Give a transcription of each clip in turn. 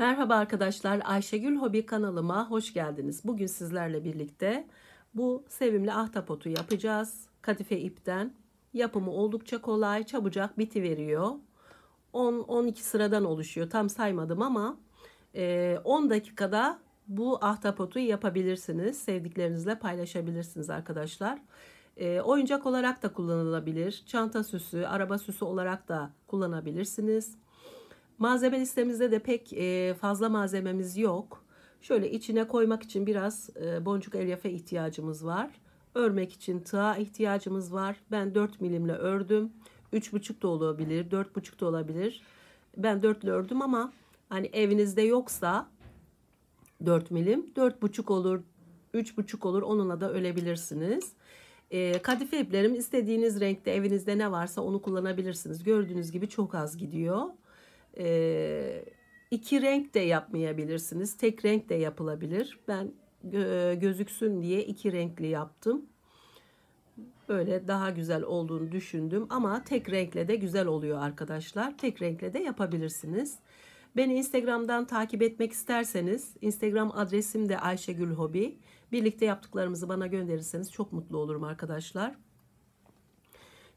Merhaba arkadaşlar, Ayşegül Hobi kanalıma hoş geldiniz. Bugün sizlerle birlikte bu sevimli ahtapotu yapacağız. Kadife ipten. Yapımı oldukça kolay, çabucak biti veriyor. 10-12 sıradan oluşuyor. Tam saymadım ama 10 e, dakikada bu ahtapotu yapabilirsiniz. Sevdiklerinizle paylaşabilirsiniz arkadaşlar. E, oyuncak olarak da kullanılabilir. Çanta süsü, araba süsü olarak da kullanabilirsiniz. Malzeme listemizde de pek e, fazla malzememiz yok. Şöyle içine koymak için biraz e, boncuk elyafe ihtiyacımız var. Örmek için tığa ihtiyacımız var. Ben 4 milimle ördüm. 3,5 da olabilir, 4,5 da olabilir. Ben 4 ile ördüm ama hani evinizde yoksa 4 milim, 4,5 olur, 3,5 olur. Onunla da ölebilirsiniz. E, kadife iplerim istediğiniz renkte evinizde ne varsa onu kullanabilirsiniz. Gördüğünüz gibi çok az gidiyor. E, iki renk de yapmayabilirsiniz. Tek renk de yapılabilir. Ben e, gözüksün diye iki renkli yaptım. Böyle daha güzel olduğunu düşündüm ama tek renkle de güzel oluyor arkadaşlar. Tek renkle de yapabilirsiniz. Beni Instagram'dan takip etmek isterseniz Instagram adresim de Ayşegül Hobi. Birlikte yaptıklarımızı bana gönderirseniz çok mutlu olurum arkadaşlar.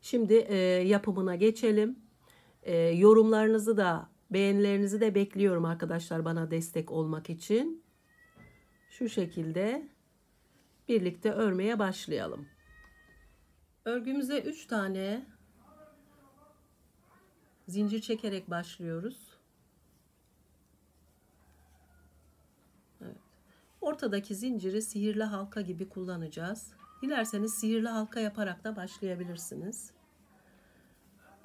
Şimdi e, yapımına geçelim. E, yorumlarınızı da beğenilerinizi de bekliyorum arkadaşlar bana destek olmak için. Şu şekilde birlikte örmeye başlayalım. Örgümüze 3 tane zincir çekerek başlıyoruz. Evet. Ortadaki zinciri sihirli halka gibi kullanacağız. Dilerseniz sihirli halka yaparak da başlayabilirsiniz.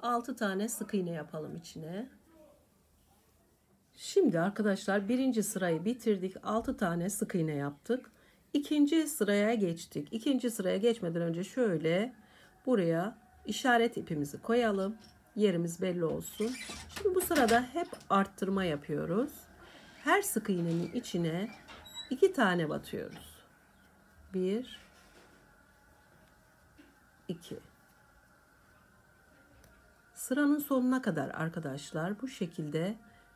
6 tane sık iğne yapalım içine. Şimdi arkadaşlar birinci sırayı bitirdik. 6 tane sık iğne yaptık. İkinci sıraya geçtik. İkinci sıraya geçmeden önce şöyle buraya işaret ipimizi koyalım. Yerimiz belli olsun. Şimdi bu sırada hep arttırma yapıyoruz. Her sık iğnenin içine iki tane batıyoruz. Bir, iki. Sıranın sonuna kadar arkadaşlar bu şekilde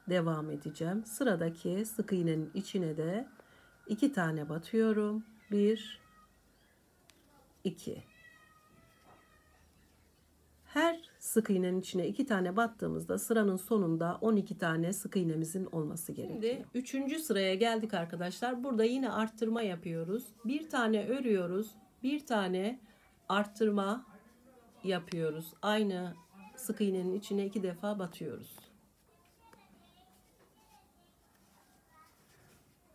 devam edeceğim. Sıradaki sık iğnenin içine de iki tane batıyorum. Bir, iki. Her sık iğnenin içine iki tane battığımızda sıranın sonunda 12 tane sık iğnemizin olması gerekiyor. Şimdi üçüncü sıraya geldik arkadaşlar. Burada yine arttırma yapıyoruz. Bir tane örüyoruz. Bir tane arttırma yapıyoruz. Aynı sık iğnenin içine iki defa batıyoruz.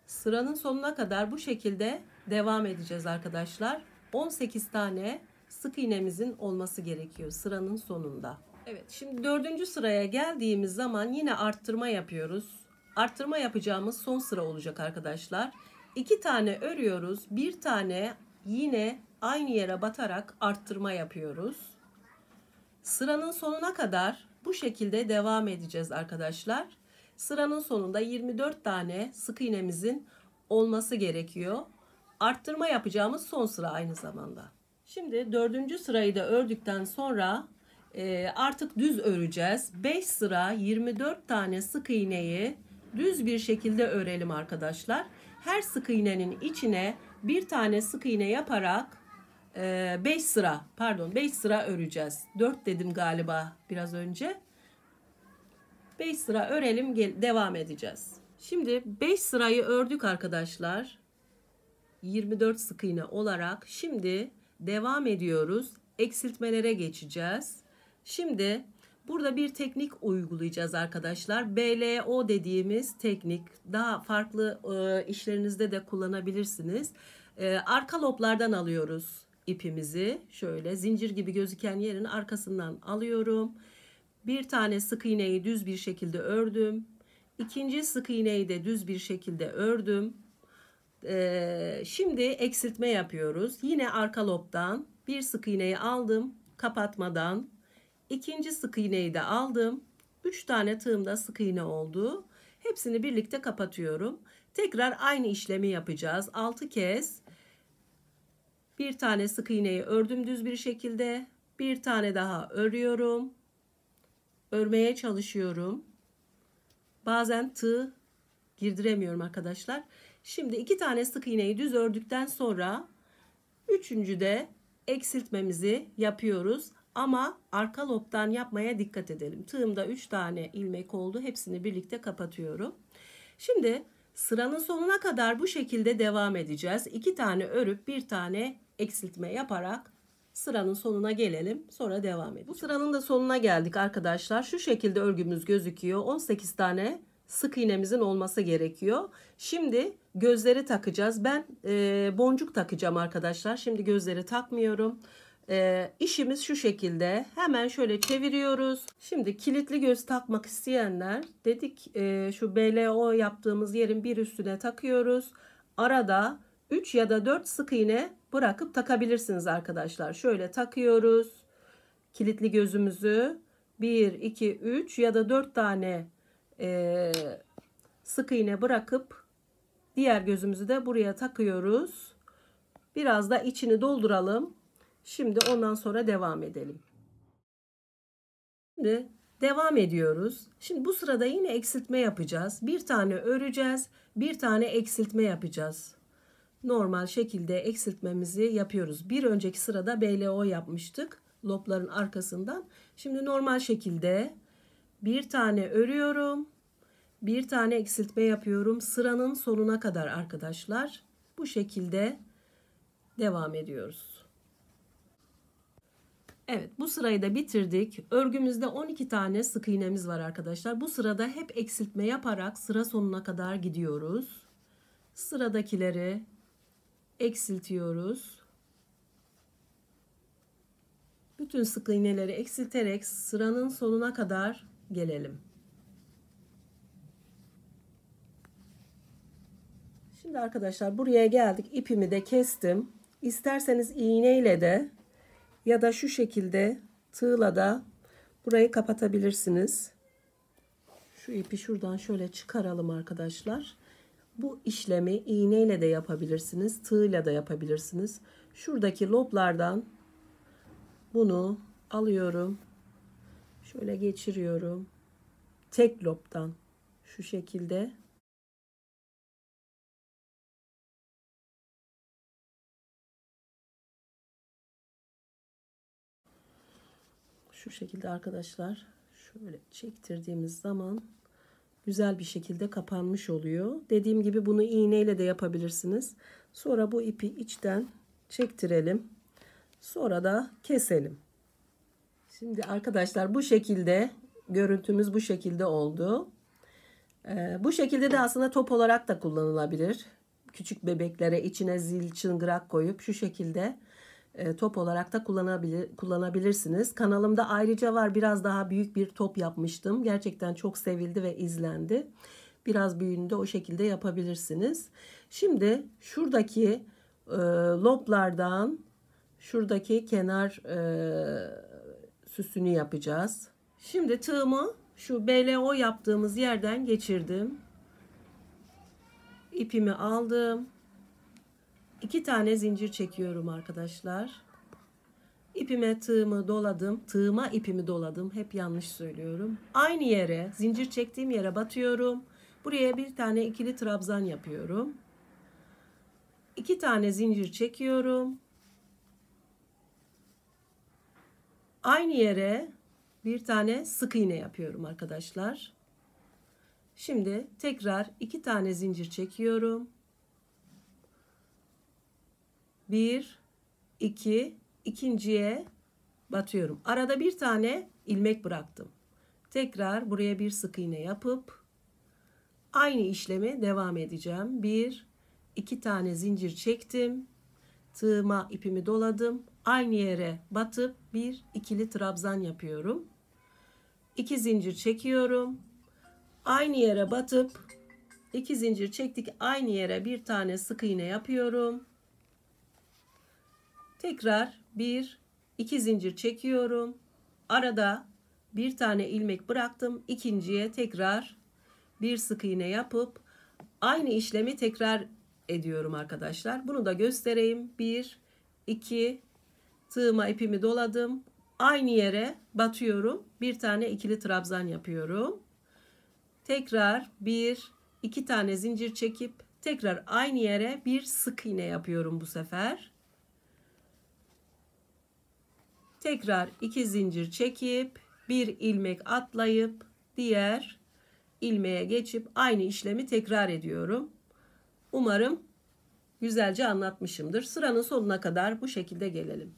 Sıranın sonuna kadar bu şekilde devam edeceğiz arkadaşlar. 18 tane sık iğnemizin olması gerekiyor sıranın sonunda. Evet şimdi dördüncü sıraya geldiğimiz zaman yine arttırma yapıyoruz. Arttırma yapacağımız son sıra olacak arkadaşlar. İki tane örüyoruz. Bir tane yine aynı yere batarak arttırma yapıyoruz. Sıranın sonuna kadar bu şekilde devam edeceğiz arkadaşlar. Sıranın sonunda 24 tane sık iğnemizin olması gerekiyor. Arttırma yapacağımız son sıra aynı zamanda. Şimdi dördüncü sırayı da ördükten sonra e, artık düz öreceğiz. 5 sıra 24 tane sık iğneyi düz bir şekilde örelim arkadaşlar. Her sık iğnenin içine bir tane sık iğne yaparak 5 ee, sıra pardon 5 sıra öreceğiz. 4 dedim galiba biraz önce. 5 sıra örelim devam edeceğiz. Şimdi 5 sırayı ördük arkadaşlar. 24 sık iğne olarak. Şimdi devam ediyoruz. Eksiltmelere geçeceğiz. Şimdi burada bir teknik uygulayacağız arkadaşlar. BLO dediğimiz teknik daha farklı e, işlerinizde de kullanabilirsiniz. E, arka loplardan alıyoruz ipimizi şöyle zincir gibi gözüken yerin arkasından alıyorum. Bir tane sık iğneyi düz bir şekilde ördüm. İkinci sık iğneyi de düz bir şekilde ördüm. Ee, şimdi eksiltme yapıyoruz. Yine arka lobdan bir sık iğneyi aldım kapatmadan. ikinci sık iğneyi de aldım. Üç tane tığımda sık iğne oldu. Hepsini birlikte kapatıyorum. Tekrar aynı işlemi yapacağız. Altı kez bir tane sık iğneyi ördüm düz bir şekilde. Bir tane daha örüyorum. Örmeye çalışıyorum. Bazen tığ girdiremiyorum arkadaşlar. Şimdi iki tane sık iğneyi düz ördükten sonra üçüncüde eksiltmemizi yapıyoruz. Ama arka lobdan yapmaya dikkat edelim. Tığımda üç tane ilmek oldu. Hepsini birlikte kapatıyorum. Şimdi sıranın sonuna kadar bu şekilde devam edeceğiz. 2 tane örüp bir tane eksiltme yaparak sıranın sonuna gelelim. Sonra devam edelim. Bu sıranın da sonuna geldik arkadaşlar. Şu şekilde örgümüz gözüküyor. 18 tane sık iğnemizin olması gerekiyor. Şimdi gözleri takacağız. Ben e, boncuk takacağım arkadaşlar. Şimdi gözleri takmıyorum. E, işimiz şu şekilde. Hemen şöyle çeviriyoruz. Şimdi kilitli göz takmak isteyenler dedik e, şu BLO yaptığımız yerin bir üstüne takıyoruz. Arada 3 ya da 4 sık iğne bırakıp takabilirsiniz arkadaşlar. Şöyle takıyoruz. Kilitli gözümüzü 1, 2, 3 ya da 4 tane e, sık iğne bırakıp diğer gözümüzü de buraya takıyoruz. Biraz da içini dolduralım. Şimdi ondan sonra devam edelim. Şimdi devam ediyoruz. Şimdi bu sırada yine eksiltme yapacağız. Bir tane öreceğiz, bir tane eksiltme yapacağız normal şekilde eksiltmemizi yapıyoruz. Bir önceki sırada BLO yapmıştık lobların arkasından. Şimdi normal şekilde bir tane örüyorum. Bir tane eksiltme yapıyorum. Sıranın sonuna kadar arkadaşlar. Bu şekilde devam ediyoruz. Evet bu sırayı da bitirdik. Örgümüzde 12 tane sık iğnemiz var arkadaşlar. Bu sırada hep eksiltme yaparak sıra sonuna kadar gidiyoruz. Sıradakileri eksiltiyoruz. Bütün sık iğneleri eksilterek sıranın sonuna kadar gelelim. Şimdi arkadaşlar buraya geldik. İpimi de kestim. İsterseniz iğneyle de ya da şu şekilde tığla da burayı kapatabilirsiniz. Şu ipi şuradan şöyle çıkaralım arkadaşlar. Bu işlemi iğneyle de yapabilirsiniz, tığla da yapabilirsiniz. Şuradaki loblardan bunu alıyorum. Şöyle geçiriyorum. Tek lobdan şu şekilde şu şekilde arkadaşlar şöyle çektirdiğimiz zaman güzel bir şekilde kapanmış oluyor. Dediğim gibi bunu iğneyle de yapabilirsiniz. Sonra bu ipi içten çektirelim. Sonra da keselim. Şimdi arkadaşlar bu şekilde görüntümüz bu şekilde oldu. Ee, bu şekilde de aslında top olarak da kullanılabilir. Küçük bebeklere içine zil çıngırak koyup şu şekilde e, top olarak da kullanabilir, kullanabilirsiniz. Kanalımda ayrıca var biraz daha büyük bir top yapmıştım. Gerçekten çok sevildi ve izlendi. Biraz büyüğünü de o şekilde yapabilirsiniz. Şimdi şuradaki e, loblardan şuradaki kenar e, süsünü yapacağız. Şimdi tığımı şu BLO yaptığımız yerden geçirdim. İpimi aldım iki tane zincir çekiyorum arkadaşlar. İpime tığımı doladım. Tığıma ipimi doladım. Hep yanlış söylüyorum. Aynı yere, zincir çektiğim yere batıyorum. Buraya bir tane ikili trabzan yapıyorum. İki tane zincir çekiyorum. Aynı yere bir tane sık iğne yapıyorum arkadaşlar. Şimdi tekrar iki tane zincir çekiyorum. 1 2 ikinciye batıyorum. Arada bir tane ilmek bıraktım. Tekrar buraya bir sık iğne yapıp aynı işlemi devam edeceğim. 1 2 tane zincir çektim. Tığıma ipimi doladım. Aynı yere batıp bir ikili trabzan yapıyorum. 2 zincir çekiyorum. Aynı yere batıp 2 zincir çektik. Aynı yere bir tane sık iğne yapıyorum. Tekrar bir, iki zincir çekiyorum. Arada bir tane ilmek bıraktım. İkinciye tekrar bir sık iğne yapıp aynı işlemi tekrar ediyorum arkadaşlar. Bunu da göstereyim. Bir, iki, tığıma ipimi doladım. Aynı yere batıyorum. Bir tane ikili trabzan yapıyorum. Tekrar bir, iki tane zincir çekip tekrar aynı yere bir sık iğne yapıyorum bu sefer. Tekrar iki zincir çekip bir ilmek atlayıp diğer ilmeğe geçip aynı işlemi tekrar ediyorum. Umarım güzelce anlatmışımdır. Sıranın sonuna kadar bu şekilde gelelim.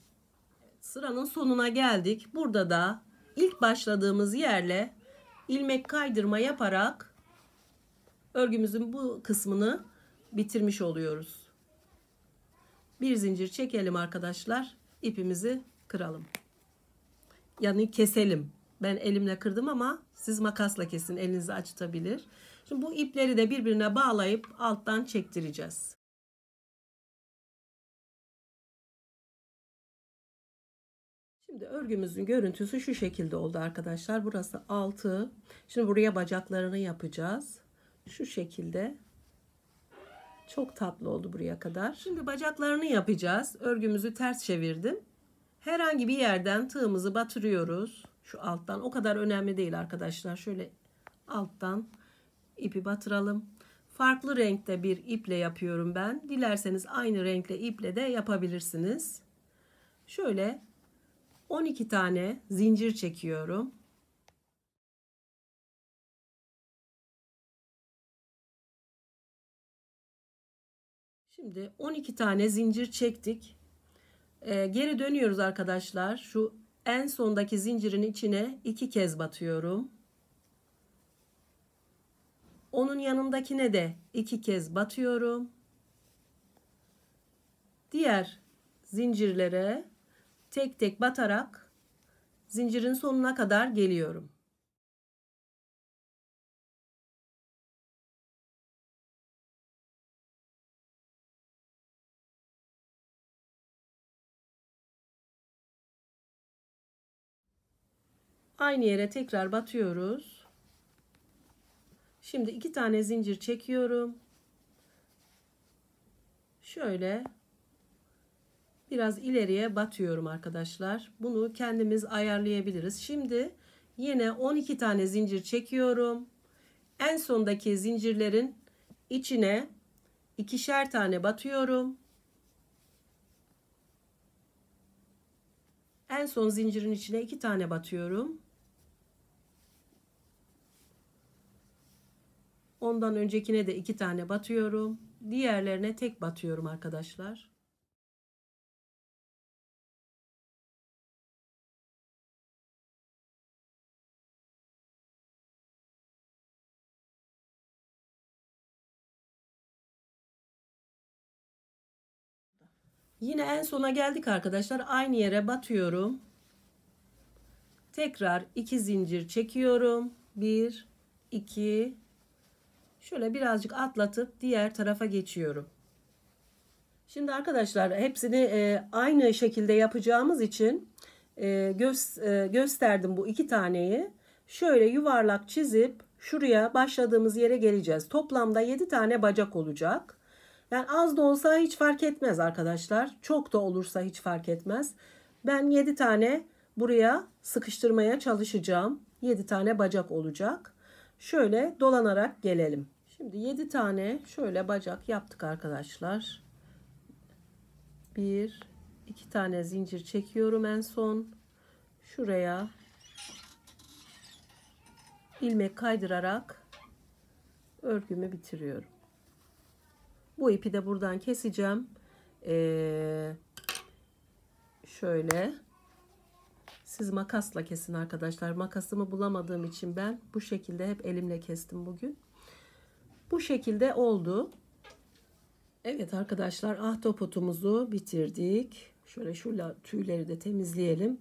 sıranın sonuna geldik. Burada da ilk başladığımız yerle ilmek kaydırma yaparak örgümüzün bu kısmını bitirmiş oluyoruz. Bir zincir çekelim arkadaşlar. İpimizi kıralım. Yani keselim. Ben elimle kırdım ama siz makasla kesin elinizi açtabilir. Şimdi bu ipleri de birbirine bağlayıp alttan çektireceğiz. Şimdi örgümüzün görüntüsü şu şekilde oldu arkadaşlar. Burası altı. Şimdi buraya bacaklarını yapacağız. Şu şekilde. Çok tatlı oldu buraya kadar. Şimdi bacaklarını yapacağız. Örgümüzü ters çevirdim. Herhangi bir yerden tığımızı batırıyoruz. Şu alttan o kadar önemli değil arkadaşlar. Şöyle alttan ipi batıralım. Farklı renkte bir iple yapıyorum ben. Dilerseniz aynı renkle iple de yapabilirsiniz. Şöyle 12 tane zincir çekiyorum. Şimdi 12 tane zincir çektik. E, geri dönüyoruz arkadaşlar. Şu en sondaki zincirin içine iki kez batıyorum. Onun yanındakine de iki kez batıyorum. Diğer zincirlere tek tek batarak zincirin sonuna kadar geliyorum. Aynı yere tekrar batıyoruz. Şimdi iki tane zincir çekiyorum. Şöyle biraz ileriye batıyorum arkadaşlar. Bunu kendimiz ayarlayabiliriz. Şimdi yine 12 tane zincir çekiyorum. En sondaki zincirlerin içine ikişer tane batıyorum. En son zincirin içine iki tane batıyorum. Ondan öncekine de iki tane batıyorum. Diğerlerine tek batıyorum arkadaşlar. Yine en sona geldik arkadaşlar. Aynı yere batıyorum. Tekrar iki zincir çekiyorum. bir iki Şöyle birazcık atlatıp diğer tarafa geçiyorum. Şimdi arkadaşlar hepsini e, aynı şekilde yapacağımız için e, e, gösterdim bu iki taneyi. Şöyle yuvarlak çizip şuraya başladığımız yere geleceğiz. Toplamda 7 tane bacak olacak. Yani az da olsa hiç fark etmez arkadaşlar. Çok da olursa hiç fark etmez. Ben 7 tane buraya sıkıştırmaya çalışacağım. 7 tane bacak olacak şöyle dolanarak gelelim. Şimdi 7 tane şöyle bacak yaptık arkadaşlar. 1 2 tane zincir çekiyorum en son. Şuraya ilmek kaydırarak örgümü bitiriyorum. Bu ipi de buradan keseceğim. Ee, şöyle siz makasla kesin arkadaşlar. Makasımı bulamadığım için ben bu şekilde hep elimle kestim bugün. Bu şekilde oldu. Evet arkadaşlar ahtapotumuzu bitirdik. Şöyle şu tüyleri de temizleyelim.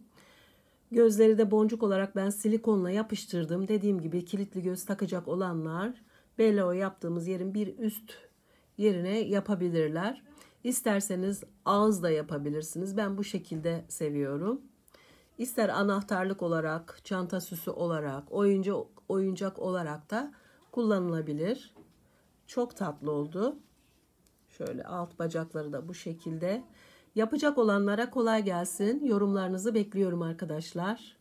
Gözleri de boncuk olarak ben silikonla yapıştırdım. Dediğim gibi kilitli göz takacak olanlar belao yaptığımız yerin bir üst yerine yapabilirler. İsterseniz ağız da yapabilirsiniz. Ben bu şekilde seviyorum. İster anahtarlık olarak, çanta süsü olarak, oyuncak, oyuncak olarak da kullanılabilir. Çok tatlı oldu. Şöyle alt bacakları da bu şekilde. Yapacak olanlara kolay gelsin. Yorumlarınızı bekliyorum arkadaşlar.